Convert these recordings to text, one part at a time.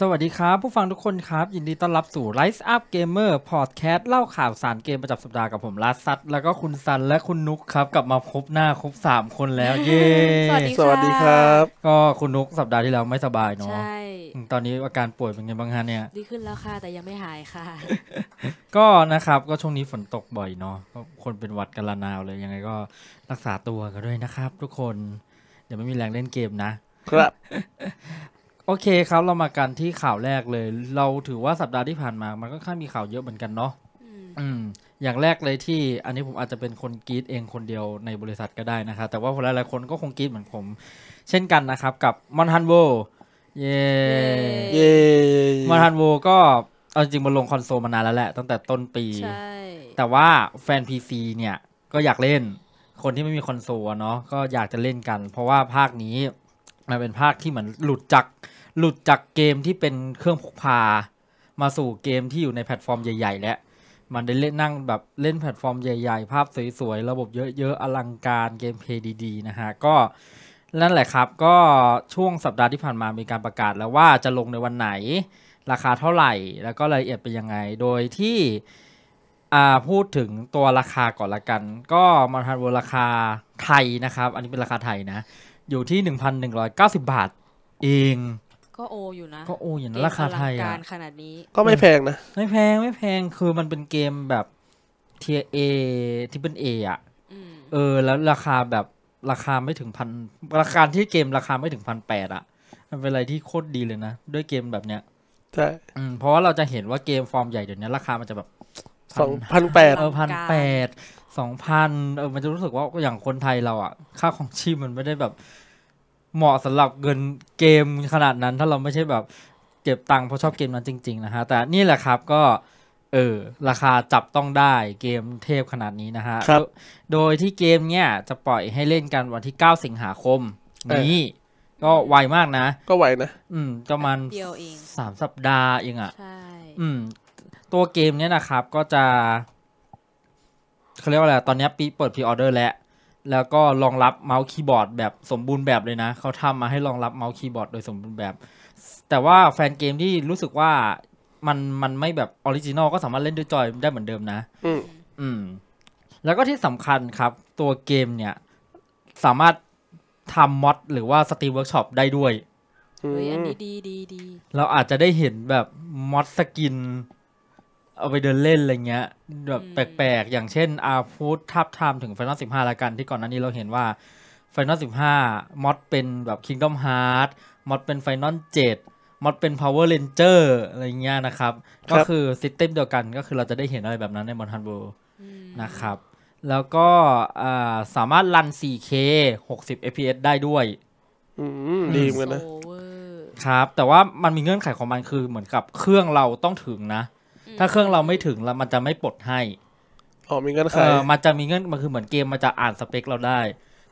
สวัสดีครับ ผู้ฟังทุกคนครับ ยินดีต้อนรับสู่ Rise Up Gamer Podcast เล่าข่าวสารเกมประจำสัปดาห์กับผมลัสซัตแล้วก็คุณซันและคุณนุกครับ กลับมาครบหน้าครบ3คนแล้ว เย้ สวัสดีครับ ก็คุณนุก สัปดาห์ที่แล้วไม่สบายเนาะใช่ ตอนนี้อาการป่วยเป็นไงบ้างฮะเนี่ยดีขึ้นแล้วค่ะ แต่ยังไม่หายค่ะ ก็นะครับก็ช่วงนี้ฝนตกบ่อยเนาะคนเป็นหวัดกันละนาวเลยยังไงก็รักษาตัวกันด้วยนะครับ ทุกคนเดี๋ยวไม่มีแรงเล่นเกมนะครับโอเคครับ เรามากันที่ข่าวแรกเลย เราถือว่าสัปดาห์ที่ผ่านมามันก็ค่อนมีข่าวเยอะเหมือนกันเนาะอืมอย่างแรกเลยที่อันนี้ผมอาจจะเป็นคนกรีดเองคนเดียวในบริษัทก็ได้นะครับแต่ว่าหลายๆคนก็คงกรีดเหมือนผม เช่นกันนะครับกับมอนฮันโวเย่เย่มอนฮันโวก็เอาจริงมันลงคอนโซลมานานแล้วแหละ ตั้งแต่ต้นปี แต่ว่าแฟน PC เนี่ยก็อยากเล่นคนที่ไม่มีคอนโซลเนาะก็อยากจะเล่นกันเพราะว่าภาคนี้มันเป็นภาคที่เหมือนหลุดจากหลุดจากเกมที่เป็นเครื่องพกพามาสู่เกมที่อยู่ในแพลตฟอร์มใหญ่ๆแล้วมันได้เล่นนั่งแบบเล่นแพลตฟอร์มใหญ่ๆ ภาพสวยๆ ระบบเยอะๆอลังการเกมเพย์ดีๆนะฮะก็นั่นแหละครับ ก็ช่วงสัปดาห์ที่ผ่านมามีการประกาศแล้วว่าจะลงในวันไหนราคาเท่าไหร่ แล้วก็รายละเอียดเป็นยังไง โดยที่พูดถึงตัวราคาก่อนละกัน ก็มาทันวราคาไทยนะครับ อันนี้เป็นราคาไทยนะ อยู่ที่1,190บาทเองก็โออยู่นะก็โออย่างนัราคาไทยการขนาดนี้ ก็ไม่แพงนะ ไม่แพงไม่แพงคือมันเป็นเกมแบบเทียเอที่เป็นเออ่ะเออ แล้วราคาแบบราคาไม่ถึงพันราคาที่เกมราคาไม่ถึงพันแปดอ่ะมันเป็นอะไรที่โคตรดีเลยนะด้วยเกมแบบเนี้ยใช่เพราะว่าเราจะเห็นว่าเกมฟอร์มใหญ่เดี๋ยวนี้ ราคามันจะแบบสองพันแปดเออพันแปดสองพันเออมันจะรู้สึกว่าอย่างคนไทยเราอ่ะ ค่าของชีพมันไม่ได้แบบเหมาะสำหรับเงินเกมขนาดนั้นถ้าเราไม่ใช่แบบ เก็บตังค์เพราะชอบเกมนั้นจริงๆนะฮะแต่นี่แหละครับก็เออราคาจับต้องได้เกมเทพขนาดนี้นะฮะครับ โดยที่เกมเนี้ยจะปล่อยให้เล่นกันวันที่ 9 สิงหาคม นี้ก็ไวมากนะ ก็ไวนะอืมประมาณสามสัปดาห์เองอ่ะใช่อืม ตัวเกมเนี้ยนะครับ ก็จะเขาเรียกว่าอะไรตอนนี้ปีเปิดพรีออเดอร์แล้วแล้วก็รองรับเมาส์คีย์บอร์ดแบบสมบูรณ์แบบเลยนะเขาทำมาให้รองรับเมาส์คีย์บอร์ดโดยสมบูรณ์แบบ แต่ว่าแฟนเกมที่รู้สึกว่ามันมันไม่แบบออริจินอลก็สามารถเล่นด้วยจอยได้เหมือนเดิมนะ อืมอืมแล้วก็ที่สำคัญครับ ตัวเกมเนี่ย สามารถทำมอดหรือว่าสตรีมเวิร์กช็อปได้ด้วยเฮ้ยอันนี้ดีดีดีเราอาจจะได้เห็นแบบมอดสกินเอาไปเดินเล่นอะไรเงี้ยแบบแปลกๆ อย่างเช่นอาพูดทับทามถึงไฟนอลสิบห้าละกัน ที่ก่อนหน้านี้เราเห็นว่าไฟนอลสิบห้ามอดเป็นแบบคิงดอมฮาร์ดมอดเป็นไฟนอลเจ็ดมอดเป็น power ranger อะไรเงี้ยนะครับ ก็คือซิสเต็มเดียวกันก็คือเราจะได้เห็นอะไรแบบนั้นในมอนทันโบนะครับ แล้วก็สามารถรัน 4K 60 fps ได้ด้วยดีเหมือนนะครับ แต่ว่ามันมีเงื่อนไขของมันคือเหมือนกับเครื่องเราต้องถึงนะถ้าเครื่องเราไม่ถึงแล้วมันจะไม่ปลดให้อ๋อมีเงื่อนไขมันจะมีเงื่อนมันคือเหมือนเกมมันจะอ่านสเปคเราได้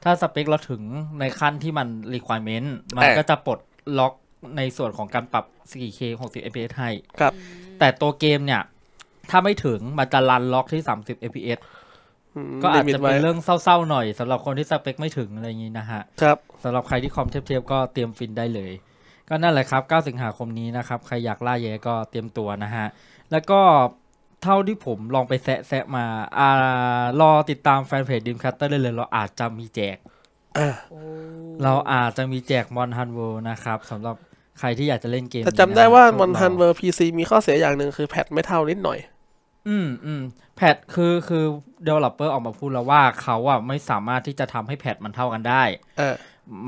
ถ้าสเปคเราถึงในขั้นที่มัน requirement มันก็จะปลดล็อกในส่วนของการปรับ 4K 60 fps ให้ครับ แต่ตัวเกมเนี่ย ถ้าไม่ถึง มันจะรันล็อกที่30 fps ก็อาจจะเป็นเรื่องเศร้าๆหน่อยสำหรับคนที่สเปคไม่ถึงอะไรอย่างนี้นะฮะ ครับสำหรับใครที่คอมเทียบๆก็เตรียมฟินได้เลย ก็นั่นแหละครับ9สิงหาคมนี้นะครับ ใครอยากล่าแย่ก็เตรียมตัวนะฮะแล้วก็เท่าที่ผมลองไปแซะมาอ่ารอติดตามแฟนเพจดิมคัตเตอร์ได้เลย เราอาจจะมีแจกเราอาจจะมีแจกมอนฮันเวิร์นะครับสำหรับใครที่อยากจะเล่นเกมแต่จำได้ว่ามอนฮันเวิร์พีซีมีข้อเสียอย่างหนึ่งคือแพทไม่เท่านิดหน่อยอืมอืมแพทคือคือเดเวลลอปเปอร์ออกมาพูดแล้วว่าเขาอ่ะไม่สามารถที่จะทำให้แพทมันเท่ากันได้ เออ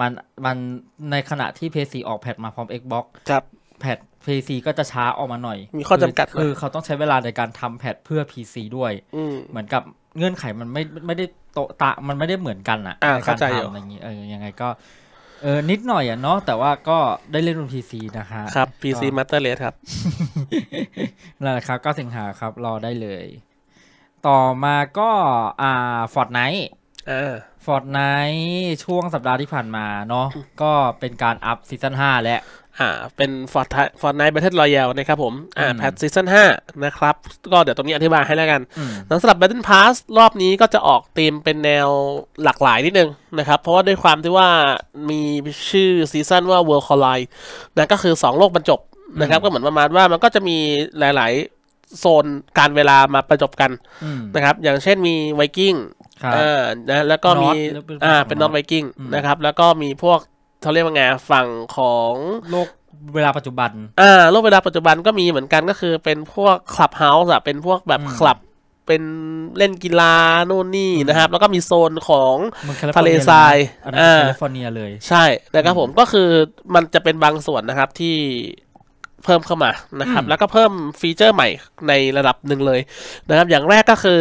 มันมันในขณะที่เพซีออกแพทมาพร้อม Xbox ครับแพดซีก็จะช้าออกมาหน่อย มีข้อจำกัดคือเขาต้องใช้เวลาในการทำแพดเพื่อ PC ด้วยเหมือนกับเงื่อนไขมันไม่ไม่ได้โตตะ มันไม่ได้เหมือนกันอ่ะในการทำอย่างนี้ เออ ยังไงก็ เออ นิดหน่อย อ่ะเนาะแต่ว่าก็ได้เล่นบนพีซีนะฮะครับพีซีมัตเตอร์เลสครับนั่นแหละครับก็สิงหาครับ รอได้เลย ต่อมาก็อ่าอร์ดไนท์เออฟอร์ดไนท์ช่วงสัปดาห์ที่ผ่านมาเนาะก็เป็นการอัพซีซั่นาแล้วอ่าเป็นฟอร์ดฟอร์ดไนท์แบทเทิลรอยัลนะครับผมอ่าแพทซีซั่นานะครับ ก็เดี๋ยวตรงนี้อธิบายให้แล้วกันแล้วสำหรับแบทเทิลพาสรอบนี้ก็จะออกธีมเป็นแนวหลากหลายนิดนึงนะครับเพราะว่าด้วยความที่ว่ามีชื่อซีซั่นว่า World Collide นะก็คือ 2 โลกบรรจบนะครับก็เหมือนประมาณว่ามันก็จะมีหลายๆ โซนการเวลามาประจบกันนะครับอย่างเช่นมีไวกิ้งอ่านะแล้วก็มีอ่าเป็นนอตไวกิ้งนะครับแล้วก็มีพวกเขาเรียกว่าไงฝั่งของ โลกเวลาปัจจุบันอ่าโลกเวลาปัจจุบันก็มีเหมือนกันก็คือเป็นพวกคลับเฮาส์อะเป็นพวกแบบคลับเป็นเล่นกีฬาโน่นนี่นะครับ แล้วก็มีโซนของทะเลทรายอ่าแคลิฟอร์เนียเลยใช่ต่ครับผมก็คือมันจะเป็นบางส่วนนะครับที่เพิ่มเข้ามานะครับแล้วก็เพิ่มฟีเจอร์ใหม่ในระดับหนึ่งเลยนะครับ อย่างแรกก็คือ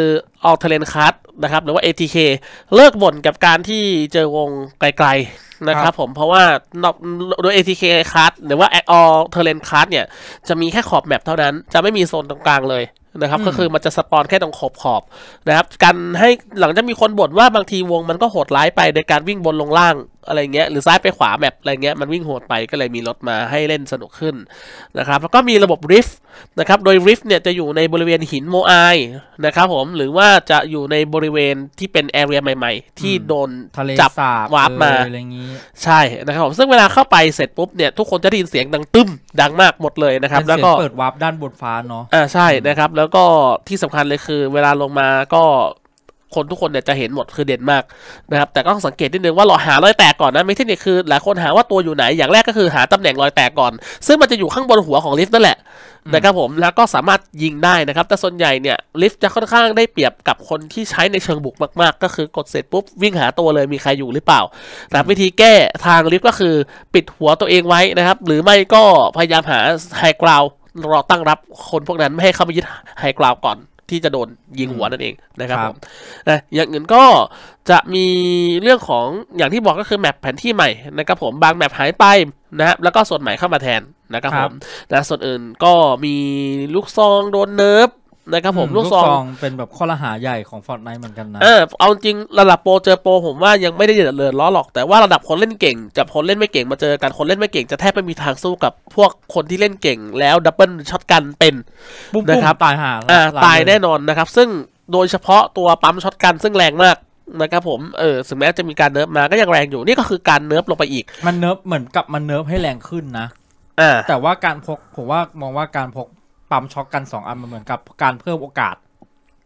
all t a l e n card นะครับหรือว่า ATK เลิกบ่นกับการที่เจอวงไกลๆนะครับผมเพราะว่าโดย ATK card หรือว่า all t a l e n card เนี่ย จะมีแค่ขอบแมปเท่านั้น จะไม่มีโซนตรงกลางเลยนะครับก็คือมันจะสปอนแค่ตรงขอบขอบนะครับการให้หลังจากมีคนบ่นว่าบางทีวงมันก็โหดร้ายไปในการวิ่งบนลงล่างอะไรเงี้ยหรือซ้ายไปขวาแมปอะไรเงี้ยมันวิ่งโหดไปก็เลยมีรถมาให้เล่นสนุกขึ้นนะครับแล้วก็มีระบบริฟตนะครับโดยริฟเนี่ยจะอยู่ในบริเวณหินโมไอนะครับผมหรือว่าจะอยู่ในบริเวณที่เป็นแอเรียใหม่ๆ ที่โดนจับวาร์ปมาใช่นะครับผมซึ่งเวลาเข้าไปเสร็จปุ๊บเนี่ยทุกคนจะได้ยินเสียงดังตึ้มดังมากหมดเลยนะครับแล้วก็เปิดวาร์ปด้านบนฟ้าเนาะอ่าใช่นะครับแล้วก็ที่สำคัญเลยคือเวลาลงมาก็คนทุกคนเนี่ยจะเห็นหมดคือเด่นมากนะครับแต่ก็ต้องสังเกตนิดนึงว่าเราหารอยแตกก่อนนะไม่ใช่เนี่ยคือหลายคนหาว่าตัวอยู่ไหนอย่างแรกก็คือหาตำแหน่งรอยแตกก่อนซึ่งมันจะอยู่ข้างบนหัวของลิฟต์นั่นแหละนะครับผมแล้วก็สามารถยิงได้นะครับ แต่ส่วนใหญ่เนี่ยลิฟต์จะค่อนข้างได้เปรียบกับคนที่ใช้ในเชิงบุกมากๆก็คือกดเสร็จปุ๊บวิ่งหาตัวเลยมีใครอยู่หรือเปล่า แต่วิธีแก้ทางลิฟต์ก็คือปิดหัวตัวเองไว้นะครับ หรือไม่ก็พยายามหาไฮกราวรอตั้งรับคนพวกนั้นไม่ให้เข้ามายึดไฮกราวก่อนที่จะโดนยิงหัวนั่นเองนะครับผมนะอย่างอื่นก็จะมีเรื่องของอย่างที่บอกก็คือแมปแผนที่ใหม่นะครับผมบางแมปหายไปนะแล้วก็ส่วนใหม่เข้ามาแทนนะครับผมแตะส่วนอื่นก็มีลูกซองโดนเนิร์ฟนะครับผมลูกซองเป็นแบบข้อละหาใหญ่ของฟอร์ดไนเหมือนกันนะเออเอาจริงระดับโปรเจอโปรผมว่ายังไม่ได้เดือดเร้อนหรอกแต่ว่าระดับคนเล่นเก่งกับคนเล่นไม่เก่งมาเจอกันคนเล่นไม่เก่งจะแทบไม่มีทางสู้กับพวกคนที่เล่นเก่งแล้วดับเบิลช็อตกันเป็นนะครับตายห่า่าตายแน่นอนนะครับ ซึ่งโดยเฉพาะตัวปั๊มช็อตกันซึ่งแรงมากนะครับผมเออถึงแม้จะมีการเนิร์ฟมาก็ยังแรงอยู่นี่ก็คือการเนิร์ฟลงไปอีก มันเนิร์ฟเหมือนกับมันเนิร์ฟให้แรงขึ้นนะแต่ว่าการพกผมว่ามองว่าการพกปั๊มช็อกกันสองอันมันเหมือนกับการเพิ่มโอกาส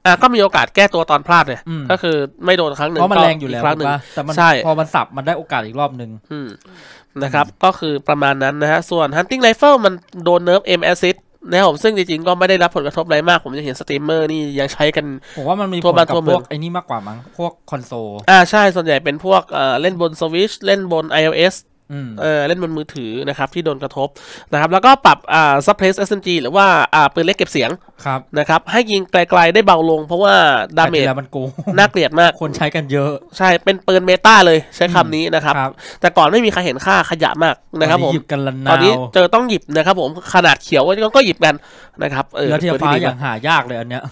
อ่าก็มีโอกาสแก้ตัวตอนพลาดเลยก็คือไม่โดนครั้งหนึ่งเพราะมันแรงอยู่แล้วครั้งหนึ่งแต่มันพอมันสับมันได้โอกาสอีกรอบหนึ่งนะครับก็คือประมาณนั้นนะฮะส่วน hunting rifle มันโดนเนิร์ฟ m a s i d อนะครับผมซึ่งจริงๆก็ไม่ได้รับผลกระทบอะไรมาก ผมจะเห็นสตรีมเมอร์นี่ยังใช้กัน ผมว่ามันมีผลกับพวกไอ้นี่มากกว่ามั้งพวกคอนโซลอ่าใช่ส่วนใหญ่เป็นพวกเอ่อเล่นบนสวิชเล่นบน iOS เออเล่นบนมือถือนะครับ ที่โดนกระทบนะครับ แล้วก็ปรับอ่าซับเพลส SMG หรือว่าอ่าปืนเล็กเก็บเสียงครับนะครับให้ยิงไกลๆได้เบาลง เพราะว่า ดาเมจมันโกงน่าเกลียดมากคนใช้กันเยอะ ใช่เป็นปืนเมตาเลยใช้คำนี้นะครับ แต่ก่อนไม่มีใครเห็นค่าขยะมากนะครับ ผมหยิบกันลนาตอนนี้เจอต้องหยิบนะครับ ผมขนาดเขียวก็หยิบกันนะครับเออเทียฟ้าอย่างหายากเลยอันเนี้ย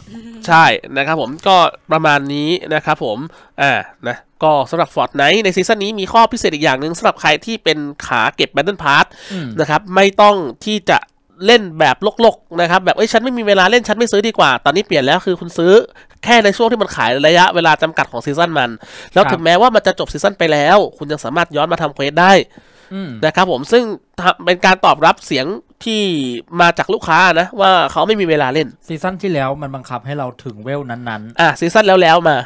ใช่นะครับ ผมก็ประมาณนี้นะครับผมอ่านะก็สำหรับฟอร์ดไนท์ในซีซั่นนี้มีข้อพิเศษอีกอย่างหนึ่งสำหรับใครที่เป็นขาเก็บแเต t t l พาร์ตนะครับไม่ต้องที่จะเล่นแบบลกๆนะครับ แบบเอ้ยฉันไม่มีเวลาเล่นฉันไม่ซื้อดีกว่า ตอนนี้เปลี่ยนแล้วคือคุณซื้อแค่ในช่วงที่มันขายระยะเวลาจำกัดของซีซั่นมัน แล้วถึงแม้ว่ามันจะจบซีซั่นไปแล้ว คุณยังสามารถย้อนมาทำเควสได้นะครับ ผมซึ่งเป็นการตอบรับเสียงที่มาจากลูกค้านะ ว่า เขาไม่มีเวลาเล่นซีซั่นที่แล้วมันบังคับให้เราถึงเวลนั้นๆอ่ะซีซั่นแล้วแล้วมา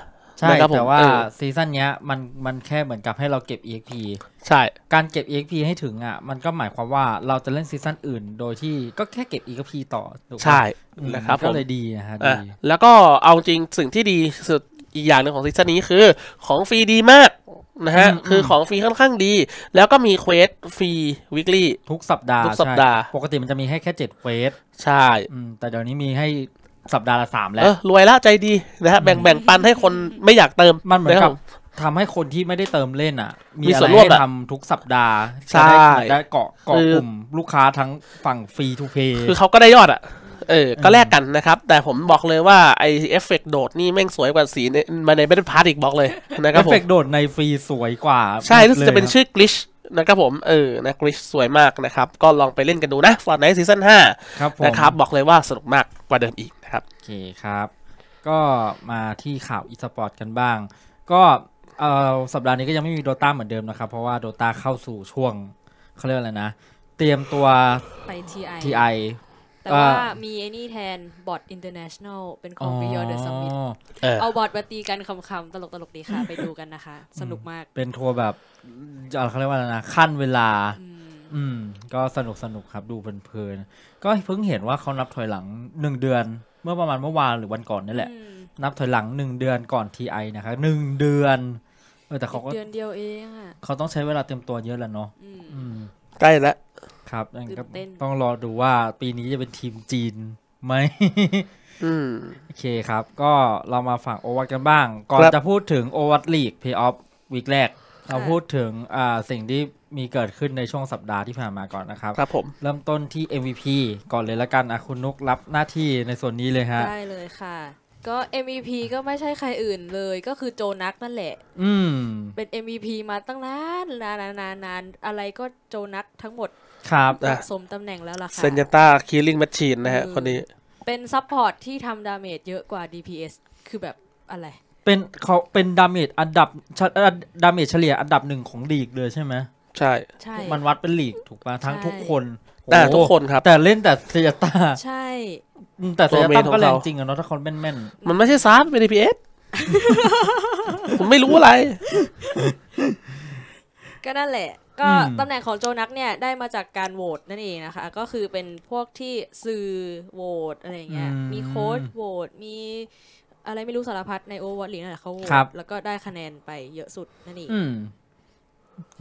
ใช่แต่ว่าซีซั่นเนี้ยมันมันแค่เหมือนกับให้เราเก็บ EXP ใช่การเก็บ EXP ให้ถึงอ่ะมันก็หมายความว่าเราจะเล่นซีซั่นอื่นโดยที่ก็แค่เก็บ EXP ต่อใช่นะครับก็เลยดีนะฮะดี แล้วก็เอาจริงสิ่งที่ดีสุดอีกอย่างหนึ่งของซีซั่นนี้คือของฟรีดีมากนะฮะคือของฟรีค่อนข้างดี แล้วก็มีเควสฟรีวิกี่ทุกสัปดาห์ทุกสัปดาห์ ปกติมันจะมีให้แค่เจ็ดเควสใช่แต่เดี๋ยวนี้มีให้สัปดาห์ละสามแล้วรวยละใจดีนะฮะแบ่งแบ่งปันให้คนไม่อยากเติมมันเหมือนกับทำให้คนที่ไม่ได้เติมเล่นอ่ะ มีอะไรให้ทำทุกสัปดาห์ใช่ได้เกาะเกาะกลุ่มลูกค้าทั้งฝั่งฟรีทูเพย์คือเขาก็ได้ยอดอ่ะเออ ก็แลกกันนะครับ แต่ผมบอกเลยว่า ไอเอฟเฟกโดดนี่แม่งสวยกว่าสีมาในเบนพาร์ตอีกบอกเลยนะครับผมเอฟเฟกโดดในฟรีสวยกว่าใช่จะเป็นชื่อกลิชนะครับผมเออนะกริชสวยมากนะครับ ก็ลองไปเล่นกันดูนะฟอร์ไนท์ซีซั่นห้านะครับ บอกเลยว่าสนุกมากกว่าเดิมอีกครับโอเคครับ ก็มาที่ข่าวอีสปอร์ตกันบ้าง ก็เออสัปดาห์นี้ก็ยังไม่มีโดตาเหมือนเดิมนะครับ เพราะว่าโดตาเข้าสู่ช่วงเขาเรียกอะไรนะ เตรียมตัวไปทีไอทแต่ว่ามีไอ้นี่แทนบอทอินเตอร์เนชั่นแนลเป็นของ Beyond the Summit เอาบอทมาตีกันคำๆตลกๆ ดีค่ะไปดูกันนะคะ สนุกมากเป็นทัวร์แบบเขาเรียกว่าอะไรนะขั้นเวลา อืมก็สนุกสนุกครับดูเพลินๆก็เพิ่งเห็นว่าเขานับถอยหลังหนึ่งเดือนเมื่อประมาณเมื่อวานหรือวันก่อนนี่แหละ นับถอยหลังหนึ่งเดือนก่อนทีไอนะครับหนึ่งเดือนเออแต่เขาก็เดือนเดียวเองอ่ะเขาต้องใช้เวลาเตรียมตัวเยอะแล้วเนาะใกล้แล้วครับก็ต้องรอดูว่าปีนี้จะเป็นทีมจีนไหมโอเคครับ ก็เรามาฝั่งโอวัตกันบ้าง ก่อนจะพูดถึงโอวัตลีกเพย์ออฟวีคแรก เราพูดถึงอ่าสิ่งที่มีเกิดขึ้นในช่วงสัปดาห์ที่ผ่านมาก่อนนะครับ ครับผม เริ่มต้นที่ MVP ก่อนเลยละกันอะคุณนุกรับหน้าที่ในส่วนนี้เลยฮะได้เลยค่ะ ก็ MVP ก็ไม่ใช่ใครอื่นเลยก็คือโจนักนั่นแหละ อืมเป็น MVP มาตั้งนานนานนานนานอะไรก็โจนักทั้งหมด ครับสะสมตำแหน่งแล้วล่ะค่ะ เซนจินต้าคิลลิ่งแมชชีนนะฮะคนนี้เป็นซัพพอร์ตที่ทำดาเมจเยอะกว่า DPS คือแบบอะไร เป็นเขาเป็นดาเมจอันดับดาเมจเฉลี่ยอันดับหนึ่งของลีกเลยใช่ไหมใช่ใช่ มันวัดเป็นหลีกถูกป่ะทั้งทุกคน แต่ทุกคนครับ แต่เล่นแต่เซียตาใช่ แต่เซียตาก็แรงจริงอะเนาะถ้าคนแม่นๆ มันไม่ใช่ซาร์เป็นพีเอสผมไม่รู้อะไร ก็นั่นแหละ ก็ตำแหน่งของโจนักเนี่ย ได้มาจากการโหวตนั่นเองนะคะ ก็คือเป็นพวกที่สื่อโหวตอะไรเงี้ยมีโค้ดโหวตมีอะไรไม่รู้สารพัดในโอเวอร์ลีนั่นแหละเขาโหวตแล้วก็ได้คะแนนไปเยอะสุดนั่นเอง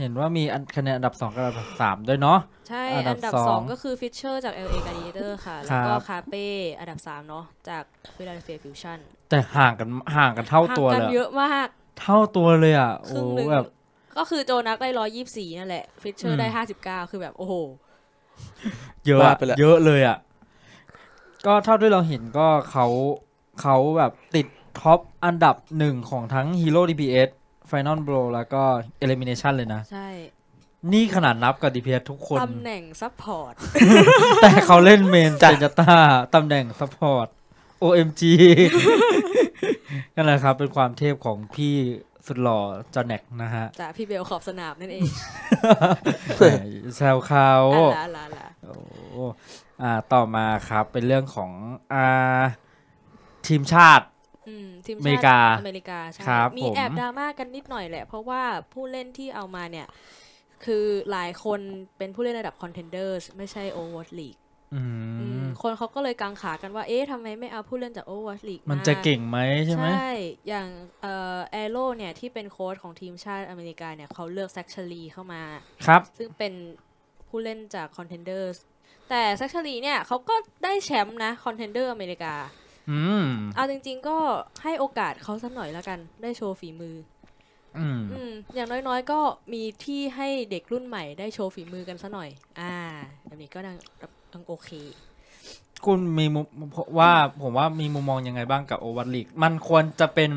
เห็นว่ามีคะแนนอันดับ 2 กับอันดับ 3 ด้วยเนาะใช่ อันดับ 2 ก็คือฟิชเชอร์จาก LA Gladiator ค่ะ แล้วก็คาเป้ อันดับ 3 เนาะจากฟิลาเดลเฟียฟิวชั่นแต่ห่างกันห่างกันเท่าตัวเลยเยอะมาก เท่าตัวเลยอ่ะ โอนแบบ ก็คือโจนักได้ร้อยี่สี่นั่นแหละฟิชเชอร์ได้ห้าสิบเก้าคือแบบโอ้โหเยอะ เยอะเลยอ่ะ ก็เท่าที่เราเห็นก็เขาเขาแบบติดท็อปอันดับหนึ่งของทั้งฮีโร่ดีพีเอสฟนอลโบรแล้วก็เอลิมิเนชันเลยนะ ใช่ นี่ขนาดนับกับดีเพียทุกคน ตำแหน่งซัพพอร์ตแต่เขาเล่นเมนเซนจต้า ตำแหน่งซัพพอร์ต OMG นั่นแหละครับเป็นความเทพของพี่สุดหล่อจอแน็กนะฮะจ้าพี่เบลขอบสนามนั่นเองแซวเขาอ่ะละอ่าต่อมาครับ เป็นเรื่องของอ่าทีมชาติีมชาติอเมริกาอเมริกาใช่มีแอบดราม่ากกันนิดหน่อยแหละ เพราะว่าผู้เล่นที่เอามาเนี่ย คือหลายคนเป็นผู้เล่นระดับคอนเทนเดอร์ ไม่ใช่โอเวอร์ลีกคนเขาก็เลยกังขากันว่าเอ๊ะทำไมไม่เอาผู้เล่นจากโอเวอร์ลีกมันจะเก่งไหมใช่ไหมใช่ อย่างเอโร่เนี่ยที่เป็นโค้ชของทีมชาติอเมริกาเนี่ยเขาเลือกแซคชลีเข้ามาครับซึ่งเป็นผู้เล่นจากคอนเทนเดอร์แต่แซคชลีเนี่ยเขาก็ได้แชมป์นะคอนเทนเดอร์อเมริกาอเอาจริงๆก็ให้โอกาสเขาสักหน่อยแล้วกัน ได้โชว์ฝีมืออืม อย่างน้อยๆก็มีที่ให้เด็กรุ่นใหม่ได้โชว์ฝีมือกันสักหน่อย อ่า แบบนี้ก็ยังยังโอเค คุณมีมุมว่าผมว่ามีมุมมองยังไงบ้างกับโอวัลลีกมันควรจะเป็น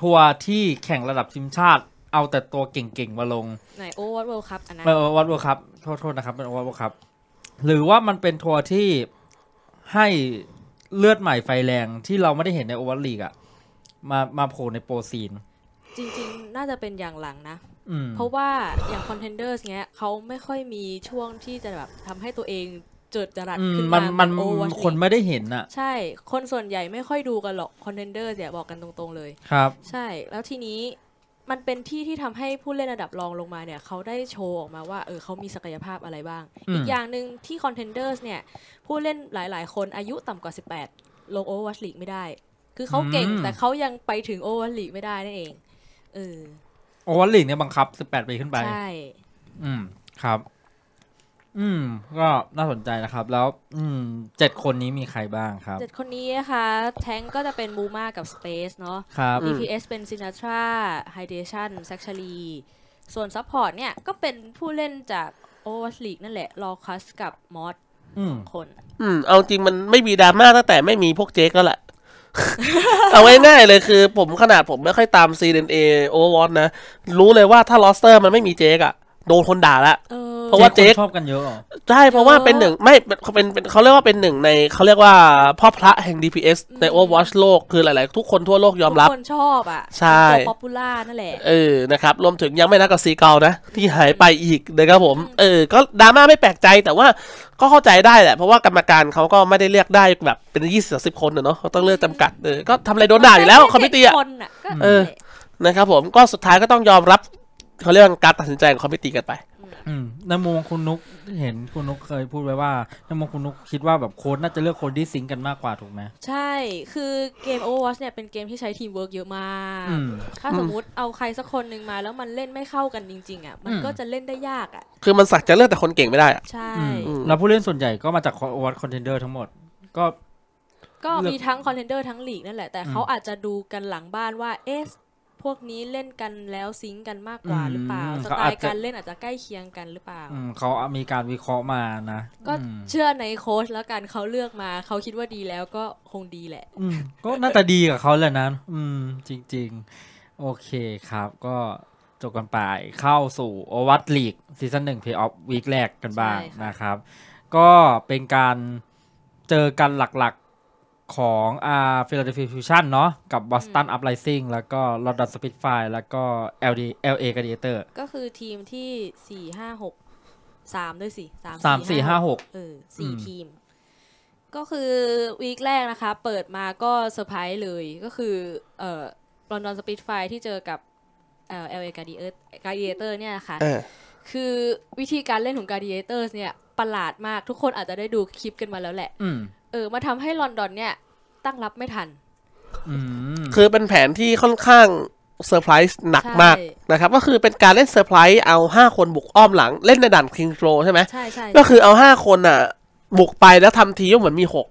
ทัวร์ที่แข่งระดับทีมชาติ เอาแต่ตัวเก่งๆมาลง ไหนโอวัลเวิลด์คัพอันนั้นโอวัลเวิลด์คัพโทษๆนะครับเป็นโอวัลเวิลด์คัพหรือว่ามันเป็นทัวร์ที่ให้เลือดใหม่ไฟแรง ที่เราไม่ได้เห็นในโอเวอร์ลีกอะมามาโผล่ในโปรซีน จริง ๆ น่าจะเป็นอย่างหลังนะเพราะว่าอย่างคอนเทนเดอร์เงี้ยเขาไม่ค่อยมีช่วงที่จะแบบทำให้ตัวเองเจิดจรัสขึ้นมามันมันคนไม่ได้เห็นอะใช่ คนส่วนใหญ่ไม่ค่อยดูกันหรอกคอนเทนเดอร์เนี่ยบอกกันตรงๆเลยครับ ใช่แล้วทีนี้มันเป็นที่ที่ทำให้ผู้เล่นระดับรองลงมาเนี่ย เขาได้โชว์ออกมาว่า เออเขามีศักยภาพอะไรบ้าง อีกอย่างหนึ่งที่คอนเทนเดอร์สเนี่ย ผู้เล่นหลาย ๆ คนอายุต่ำกว่า 18ลงโอเวอร์วัชลีกไม่ได้ คือเขาเก่งแต่เขายังไปถึงโอเวอร์วัชลีกไม่ได้นั่นเอง เออ โอเวอร์วัชลีกเนี่ยบังคับ 18 ปีขึ้นไป ใช่ อืมครับอืมก็น่าสนใจนะครับแล้วอืมเจ็ดคนนี้มีใครบ้างครับเจ็ดคนนี้นะคะแทงก็จะเป็นบูมากับสเปซเนาะครับ b p s เป็นซินาทราไฮเดชันแซคชารีส่วนซัพพอร์ตเนี่ยก็เป็นผู้เล่นจากโอเวอร์ลีกนั่นแหละลอคัสกับมอสอคนอืม เอาจริงมันไม่มีดราม่าตั้งแต่ไม่มีพวกเจ๊กแล้วแหละเอาไว้ง่ายเลยคือผมขนาดผมไม่ค่อยตาม c ีเดนเอโอวอนะรู้เลยว่าถ้าลอสเตอร์มันไม่มีเจ๊กอะโดนคนด่าละเพราะว่าเจ๊กชอบกันเยอะใช่เพราะว่าเป็นหนึ่งไม่เป็นเป็นเขาเรียกว่าเป็นหนึ่งในเขาเรียกว่าพ่อพระแห่ง DPS ใน Overwatch โลก คือหลายๆ ทุกคนทั่วโลกยอมรับคนชอบอ่ะใช่ตัวป๊อปปูล่านั่นแหละ เออนะครับ รวมถึงยังไม่นักกับซีเกานะ ที่หายไปอีกนะครับผมเออก็ดราม่าไม่แปลกใจแต่ว่าก็เข้าใจได้แหละเพราะว่ากรรมการเขาก็ไม่ได้เลือกได้แบบเป็นยี่สิบสิบคนเนาะเขาต้องเลือกจำกัดเออก็ทำอะไรโดนด่าอยู่แล้วคอมพิวีตอร์เออนะครับผมก็สุดท้ายก็ต้องยอมรับ เขาเรียกว่าการตัดสินใจของคอมพิตี์กันไปในมุมงคุณนุกเห็นคุณนุกเคยพูดไว้ว่าในมุมคุณนุกคิดว่าแบบโค้ดน่าจะเลือกคนที่ซิงกันมากกว่าถูกไหมใช่ คือเกม Overwatch เนี่ยเป็นเกมที่ใช้ทีมเวิร์กเยอะมาก ถ้าสมมติเอาใครสักคนหนึ่งมาแล้วมันเล่นไม่เข้ากันจริงๆอ่ะมันก็จะเล่นได้ยากอ่ะคือมันสักจะเลือกแต่คนเก่งไม่ได้อะใช่แล้วผู้เล่นส่วนใหญ่ก็มาจากโอวัตคอนเทนเดอร์ทั้งหมด ก็ ก็มีทั้งคอนเทนเดอร์ทั้งลีกนั่นแหละแต่เขาอาจจะดูกันหลังบ้านว่าเอ๊ะพวกนี้เล่นกันแล้วซิงกันมากกว่าหรือเปล่า สไตล์การเล่นอาจจะใกล้เคียงกันหรือเปล่าเขามีการวิเคราะห์มานะ ก็เชื่อในโค้ชแล้วกันเขาเลือกมา เขาคิดว่าดีแล้วก็คงดีแหละก็น่าจะดีกับเขาแหละนะอืมจริงๆ โอเคครับ ก็จบกันไปเข้าสู่โอวัตลีกซีซั่นหนึ่งเพย์ออฟวีคแรกกันบ้างนะครับ ก็เป็นการเจอกันหลักของอ่าฟิลาเดลเฟียฟิวชั่นเนาะกับบอสตันอัพไลซิ่งแล้วก็ลอนดอนสปิทไฟแล้วก็เเอลดีอลเอกาเดเตอร์ก็คือทีมที่สี่หห้ากสามด้วยสิห้าหกเออสี่ทีม ก็คือวีคแรกนะคะเปิดมาก็เซอร์ไพรส์เลย ก็คือเอ่อลอนดอนสปิทไฟที่เจอกับเอ่อเอ g l เ d เตอร์เนี่ยนะคะคือวิธีการเล่นของ g l เ d เตอร์เนี่ยประหลาดมากทุกคนอาจจะได้ดูคลิปกันมาแล้วแหละเออมาทำให้ลอนดอนเนี่ยตั้งรับไม่ทัน คือเป็นแผนที่ค่อนข้างเซอร์ไพรส์หนักมากนะครับก็คือเป็นการเล่นเซอร์ไพรส์เอาห้าคนบุกอ้อมหลัง เล่นในด่านคิงโกรใช่ไหมใช่ใช่ก็คือเอาห้าคนอ่ะ บุกไปแล้วทำทีว่าเหมือนมีหก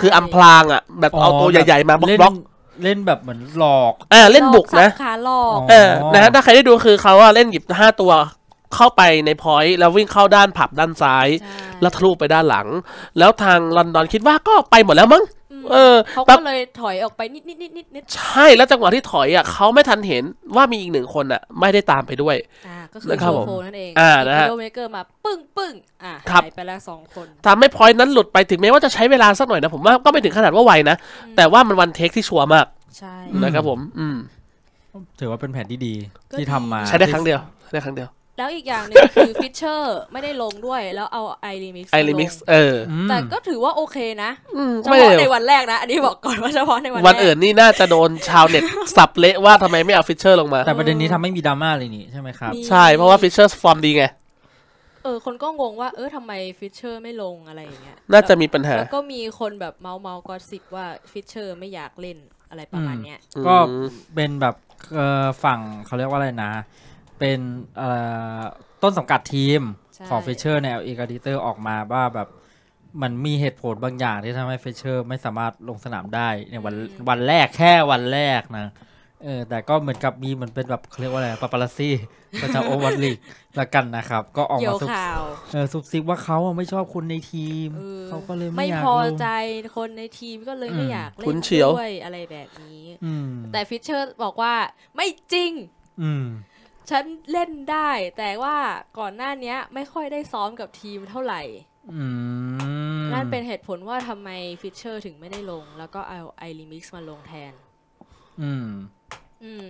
คืออำพลางอ่ะ แบบเอาตัวใหญ่ๆมาบล็อกเล่นแบบเหมือนหลอกอ่าเล่นบุกนะขาหลอกเออนะฮะถ้าใครได้ดูคือเขาเล่นหยิบห้าตัวเข้าไปในพอยต์แล้ววิ่งเข้าด้านผับด้านซ้าย แล้วทะลุไปด้านหลัง แล้วทางลอนดอนคิดว่าก็ไปหมดแล้วมั้ง เออเขาก็เลยถอยออกไปนิดนิดนิดนิดใช่ แล้วจังหวะที่ถอยอ่ะเขาไม่ทันเห็นว่ามีอีกหนึ่งคนอ่ะ ไม่ได้ตามไปด้วย อ่าก็คือโชโฟนั่นเองอ่านะฮะโรเมเกอร์มาปึ้งปึ้งอ่าหายไปแล้วสองคนทำให้พอยนั้นหลุดไปถึงแม้ว่าจะใช้เวลาสักหน่อยนะผมว่าก็ไม่ถึงขนาดว่าไวนะแต่ว่ามันวันเทคที่ชัวร์มากใช่นะครับผม อืม ถือว่าเป็นแผนที่ดีที่ทำมาใช้ได้ครั้งเดียวได้ครั้งเดียวแล้วอีกอย่างหนึ่งคือฟิชเชอร์ไม่ได้ลงด้วยแล้วเอาไอรีมิกซ์ไอริมิกซ์เออแต่ก็ถือว่าโอเคนะเฉพาะในวันแรกนะ อันนี้บอกก่อนว่าเฉพาะในวันวันอื่นนี่น่าจะโดนชาวเน็ตสับเละว่าทำไมไม่เอาฟิชเชอร์ลงมา แต่ประเด็นนี้ทำไม่มีดราม่าเลยนี่ใช่ไหมครับ ใช่ เพราะว่าฟิชเชอร์ฟอร์มดีไง เออคนก็งงว่า เออทำไมฟิชเชอร์ไม่ลงอะไรอย่างเงี้ยน่าจะมีปัญหาแล้วก็มีคนแบบเมาส์เมาส์กอสิบว่าฟิชเชอร์ไม่อยากเล่นอะไรประมาณเนี้ย ก็เป็นแบบฝั่งเขาเรียกว่าอะไรนะเป็นต้นสังกัดทีมของเฟเชอร์ใน LA g า a d i ต t o r ออกมาว่าแบบมันมีเหตุผลบางอย่างที่ทำให้เฟเชอร์ไม่สามารถลงสนามได้ในวันวันแรกแค่วันแรกนะเออแต่ก็เหมือนกับมีเหมือนเป็นแบบเรียกว่าอะไรปาปาลซี่ประจำโอวัลลีกละกันนะครับ ก็ออกมาสุบเออสุบซิบว่าเขาไม่ชอบคนในทีมเขาก็เลยไม่พอใจคนในทีมก็เลยไม่อยากเล่นด้วยอะไรแบบนี้แต่ฟิชเชอร์บอกว่าไม่จริงอืมฉันเล่นได้แต่ว่าก่อนหน้านี้ไม่ค่อยได้ซ้อมกับทีมเท่าไหร่นั่นเป็นเหตุผลว่าทำไมฟิชเชอร์ถึงไม่ได้ลง แล้วก็เอาไอริมิกซ์มาลงแทน อืม อืม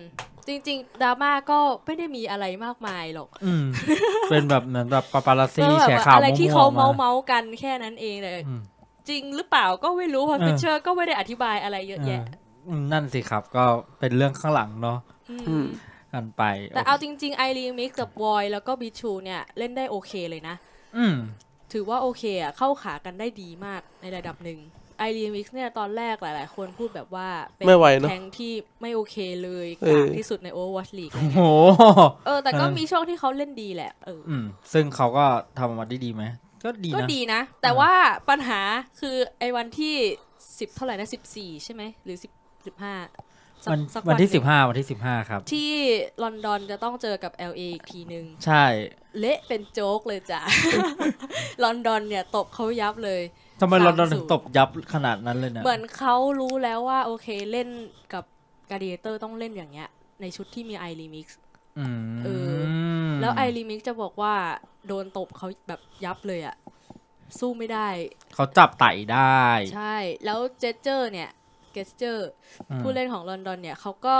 จริง ๆดราม่าก็ไม่ได้มีอะไรมากมายหรอก อืเป็นแบบเหมือนแบบปาปาลาซีแฉข่าวอะไรที่เขาเมาเมากันแค่นั้นเองแต่จริงหรือเปล่าก็ไม่รู้เพราะฟิชเชอร์ก็ไม่ได้อธิบายอะไรเยอะแยะนั่นสิครับก็เป็นเรื่องข้างหลังเนาะกันไป แต่เอาจริงๆไอรีมิกกับบอยแล้วก็บิชูเนี่ย เล่นได้โอเคเลยนะ อืถือว่าโอเคอ่ะเข้าขากันได้ดีมากในระดับหนึ่งไอรีมิกเนี่ย ตอนแรกหลายๆ คนพูดแบบว่า เป็นแทงที่ไม่โอเคเลยกางที่สุดในโอเวอร์วอชลีกโอ้โหเออแต่ก็มีช่วงที่เขาเล่นดีแหละเออซึ่งเขาก็ทำออกมาได้ดีไหมก็ดีนะก็ดีนะ แต่ว่าปัญหาคือไอวันที่สิบเท่าไหร่นะสิบสี่ใช่ไหมหรือสิบสิบห้าวันสักวันที่้าวันที่สิบห้าครับ ที่ลอนดอนจะต้องเจอกับ LA อีกทีนึงใช่ เละเป็นโจ๊กเลยจ้ะลอนดอนเนี่ย ตบเขายับเลยทำไมลอนดอนถึงตบยับขนาดนั้นเลยนะเหมือนเขารู้แล้วว่าโอเคเล่นกับ กาเดียเตอร์ต้องเล่นอย่างเงี้ย ในชุดที่มีไอรีมิกซ์แล้วไอรีมิกจะบอกว่าโดนตบเขาแบบยับเลยอะสู้ไม่ได้ เขาจับไต่ได้ ใช่แล้วเจสเจอร์เนี่ยเกสเจอร์ผู้เล่นของลอนดอนเนี่ยเขาก็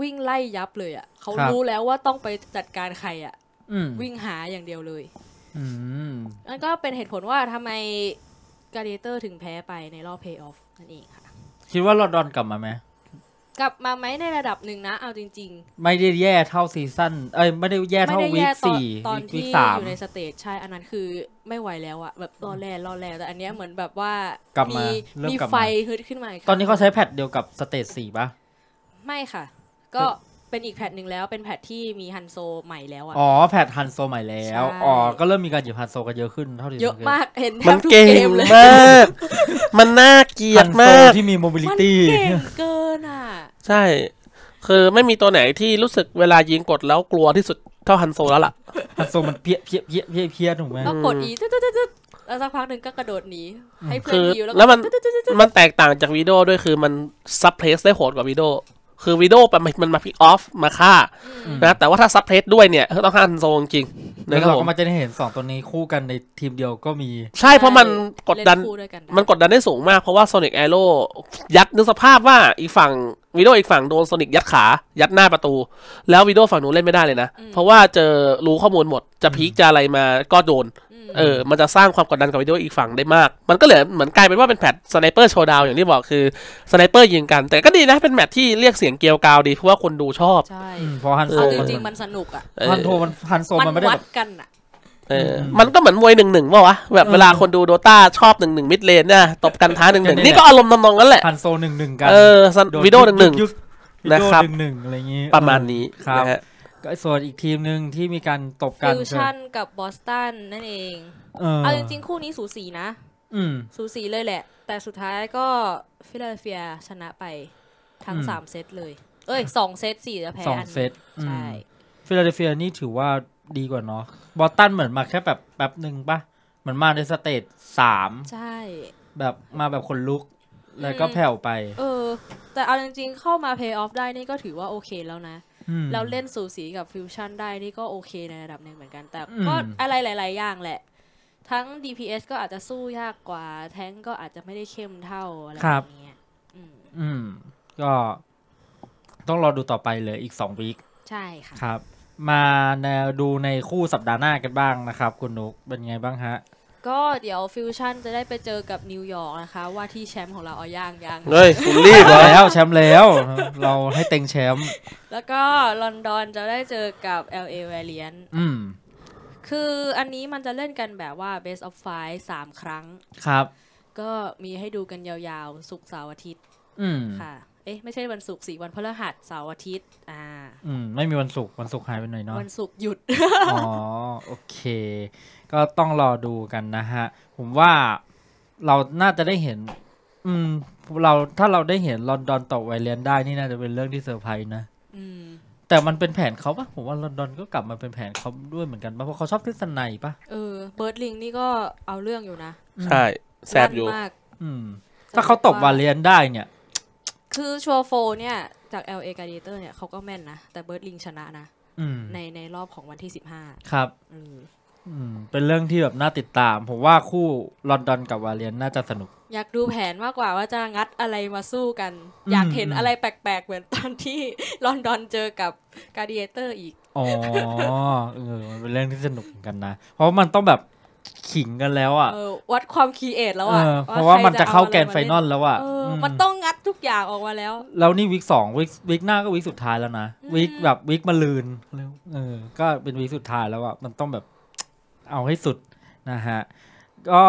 วิ่งไล่ยับเลยอะ่ะเขารู้แล้วว่าต้องไปจัดการใครอะ่ะวิ่งหาอย่างเดียวเลยนั่นก็เป็นเหตุผลว่าทำไมกาเดเตอร์ถึงแพ้ไปในรอบเพย์ออฟนั่นเองค่ะ คิดว่าลอนดอนกลับมาไหมกลับมาไหมในระดับหนึ่งนะ เอาจริงๆ ไม่ได้แย่เท่าซีซั่นเอ้ยไม่ได้แย่เท่าวีคสี่ตอนที่อยู่ในสเตจใช่อันนั้นคือไม่ไหวแล้วอะ แบบรอแล้วรอแล้วแต่อันเนี้ยเหมือนแบบว่ากลับมามีไฟฮึดขึ้นมาตอนนี้เขาใช้แพทเดียวกับสเตจสี่ปะไม่ค่ะ ก็เป็นอีกแพทหนึ่งแล้วเป็นแพทที่มีฮันโซใหม่แล้วอะอ๋อ แพทฮันโซใหม่แล้ว อ๋อ ก็เริ่มมีการหยิบฮันโซกันเยอะขึ้นเท่าที่เยอะมาก เห็นทบุกเกมเลยมาก มันน่าเกลียดมากที่มีโมบิลิตี้เกินอ่ะ ใช่ คือไม่มีตัวไหนที่รู้สึกเวลายิงกดแล้วกลัวที่สุด เท่าฮันโซ แล้วล่ะฮันโซมันเพี้ยเพี้ยเพี้ยเพี้ยเพี้ยถูกไหมก็กดอีทุ๊ดตึ๊ดตึ๊ดแล้วสักพักหนึ่งก็กระโดดหนีให้เพื่อนยิวแล้วมันมันแตกต่างจากวีโดด้วยคือมันซับเพลสได้โหดกว่าวีโดคือวิดีโอมันมาพิกออฟมาฆ่านะแต่ว่าถ้าซับเทสด้วยเนี่ย ต้องฆ่าันโซจริงนะครับผมมันจะได้เห็นสองตัวนี้คู่กันในทีมเดียวก็มี ใช่เพราะมันกดดันมันกดดันได้สูงมากเพราะว่าโซนิกแอโร่ยัดนึกสภาพว่าอีกฝั่งวิดีโออีกฝั่งโดนโซนิกยัดขา ยัดหน้าประตู แล้ววิดีโอฝั่งนู้นเล่นไม่ได้เลยนะ เพราะว่าเจอรู้ข้อมูลหมดจะพีกจะอะไรมาก็โดนเออ มันจะสร้างความกดดันกับวิดีโออีกฝั่งได้มาก มันก็เลยเหมือนกลายเป็นว่าเป็นแพทสไนเปอร์โชว์ดาวอย่างที่บอกคือสไนเปอร์ยิงกันแต่ก็ดีนะเป็นแมทที่เรียกเสียงเกลียวกาวดีเพราะว่าคนดูชอบใช่พอฮันโซเจริงๆมันสนุกอ่ะฮันโซมันฮันโซมันไม่ได้วัดกันอ่ะมันก็เหมือนมวยหนึ่งหนึ่งว่าวะ แบบเวลาคนดูโดตาชอบหนึ่งหนึ่งมิดเลนเนี่ยตบกันท้าหนึ่งหนึ่งนี่ก็อารมณ์ทำนองนั่นแหละฮันโซหนึ่งหนึ่งกันเออวิดีโอหนึ่งหนึ่งนะครับประมาณนี้นะฮะส่วนอีกทีมหนึ่งที่มีการตบกันฟิวชั่นกับบอสตันนั่นเองเอาจริงๆ คู่นี้สูสีนะ สูสีเลยแหละ แต่สุดท้ายก็ฟิลาเดลเฟียชนะไป ทั้งสามเซตเลย เอ้ยสองเซตสี่จะแพ้สองเซต ใช่ฟิลาเดลเฟียนี่ถือว่าดีกว่าเนาะบอสตันเหมือนมาแค่แบบแป๊บหนึ่งปะเหมือนมาในสเตจสาม ใช่ แบบมาแบบคนลุก แล้วก็แผ่วไป เออ แต่เอาจริงๆ เข้ามาเพย์ออฟได้นี่ก็ถือว่าโอเคแล้วนะแล้วเล่นสูสีกับฟิวชั่นได้ นี่ก็โอเคในระดับหนึ่งเหมือนกันแต่ก็อะไรหลาย ๆอย่างแหละ ทั้ง DPS ก็อาจจะสู้ยากกว่า แท้งก็อาจจะไม่ได้เข้มเท่า อะไรอย่างเงี้ยอืมก็ต้องรอดูต่อไปเลยอีกสองวีคใช่ค่ะครับ มาดูในคู่สัปดาห์หน้ากันบ้างนะครับ คุณนุกเป็นไงบ้างฮะก็เดี๋ยวฟิวชั่นจะได้ไปเจอกับนิวยอร์กนะคะ ว่าที่แชมป์ของเราเอาย่างยังเฮ้ยคุณรีบแล้วแชมป์แล้ว เราให้เต็งแชมป์แล้วก็ลอนดอนจะได้เจอกับ LA v a l i a n t อืมคืออันนี้มันจะเล่นกันแบบว่า best of five สามครั้งครับก็มีให้ดูกันยาวๆสุกเสาร์อาทิตย์อืมค่ะเอ๊ะไม่ใช่วันศุกร์สี่วันพฤหัสเสาร์อาทิตย์ อ่า อืมไม่มีวันศุกร์วันศุกร์หายไปหน่อยเนาะวันศุกร์หยุดอ๋อโอเค ก็ต้องรอดูกันนะฮะ ผมว่าเราน่าจะได้เห็น อืม เราถ้าเราได้เห็นลอนดอนตกไวเลียนได้นี่น่าจะเป็นเรื่องที่เซอร์ไพรส์นะอืม แต่มันเป็นแผนเขาปะผมว่าลอนดอนก็กลับมาเป็นแผนเขาด้วยเหมือนกันปะเพราะเขาชอบทฤษฎีปะเออเบิร์ดลิงนี่ก็เอาเรื่องอยู่นะ ใช่แซบอยู่มากอืม ถ้าเขาตกวาเลียนได้เนี่ยคือชัวโฟเนี่ยจาก LA g l a d i a t o r เนี่ยเขาก็แม่นนะ แต่เบิร์ดลิงชนะนะในในรอบของวันที่สิบห้าครับเป็นเรื่องที่แบบน่าติดตามผมว่าคู่ลอนดอนกับวาเลียนน่าจะสนุก อยากดูแผนมากกว่าว่าจะงัดอะไรมาสู้กัน อยากเห็นอะไรแปลกๆ เหมือนตอนที่ลอนดอนเจอกับกาเดียเตอร์อีก อ๋อเออเป็นเรื่องที่สนุกกันนะ เพราะมันต้องแบบขิงกันแล้วออะวัดความคีเอทแล้วอะเพราะว่ามันจะเข้าแกนไฟนอลแล้วอะมันต้องทุกอย่างออกมาแล้ว แล้วนี่วิกสองวิกวิกหน้าก็วิกสุดท้ายแล้วนะวิกแบบวิกมาลืนเออก็เป็นวิกสุดท้ายแล้วอะมันต้องแบบเอาให้สุด นะฮะ ก็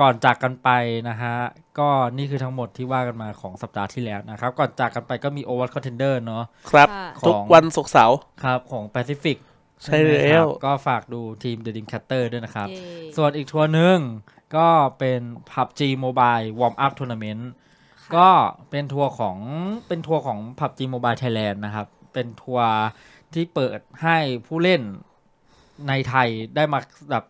ก่อนจากกันไปนะฮะ ก็นี่คือทั้งหมดที่ว่ากันมาของสัปดาห์ที่แล้วนะครับ ก่อนจากกันไปก็มีโอเวอร์คอนเทนเดอร์เนาะครับทุกวันศุกร์เสาร์ครับของแปซิฟิกใช่แล้วก็ฝากดูทีมเดอะดิมแคตเตอร์ด้วยนะครับ ส่วนอีกทัวร์หนึ่งก็เป็น PUBG Mobile Warm Up Tournament ก็เป็นทัวร์ของ เป็นทัวร์ของผับจีโมบายไทยแลนด์นะครับ เป็นทัวร์ที่เปิดให้ผู้เล่นในไทยได้มาแบบ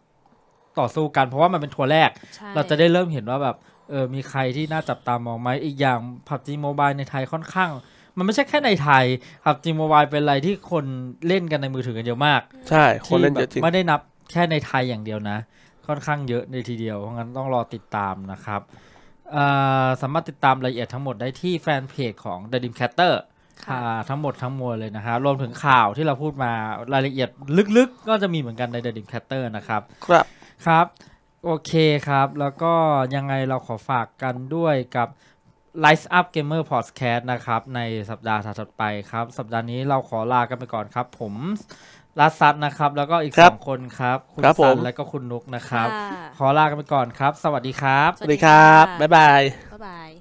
ต่อสู้กันเพราะว่ามันเป็นทัวร์แรก เราจะได้เริ่มเห็นว่าแบบ เออมีใครที่น่าจับตามองไหมอีกอย่างผับจีโมบายในไทยค่อนข้าง มันไม่ใช่แค่ในไทยผับจีโมบายเป็นอะไรที่คนเล่นกันในมือถือกันเยอะมาก ใช่คนเล่นเยอะจริงไม่ได้นับแค่ในไทยอย่างเดียวนะ ค่อนข้างเยอะในทีเดียวเพราะงั้นต้องรอติดตามนะครับสามารถติดตามรายละเอียดทั้งหมดได้ที่แฟนเพจของ The Dreamcaster ทั้งหมดทั้งมวลเลยนะครับรวมถึงข่าวที่เราพูดมารายละเอียดลึกๆก็จะมีเหมือนกันใน The Dreamcaster นะครับครับครับโอเคครับ แล้วก็ยังไงเราขอฝากกันด้วยกับ l i ฟ e Up Gamer Podcast นะครับในสัปดาห์ถัดไปครับ สัปดาห์นี้เราขอลากันไปก่อนครับผมรัสซัดนะครับ แล้วก็อีกสองคนครับ คุณซันและก็คุณนุกนะครับ ขอลากันไปก่อนครับ สวัสดีครับ สวัสดีครับ บ๊ายบายบ๊ายบาย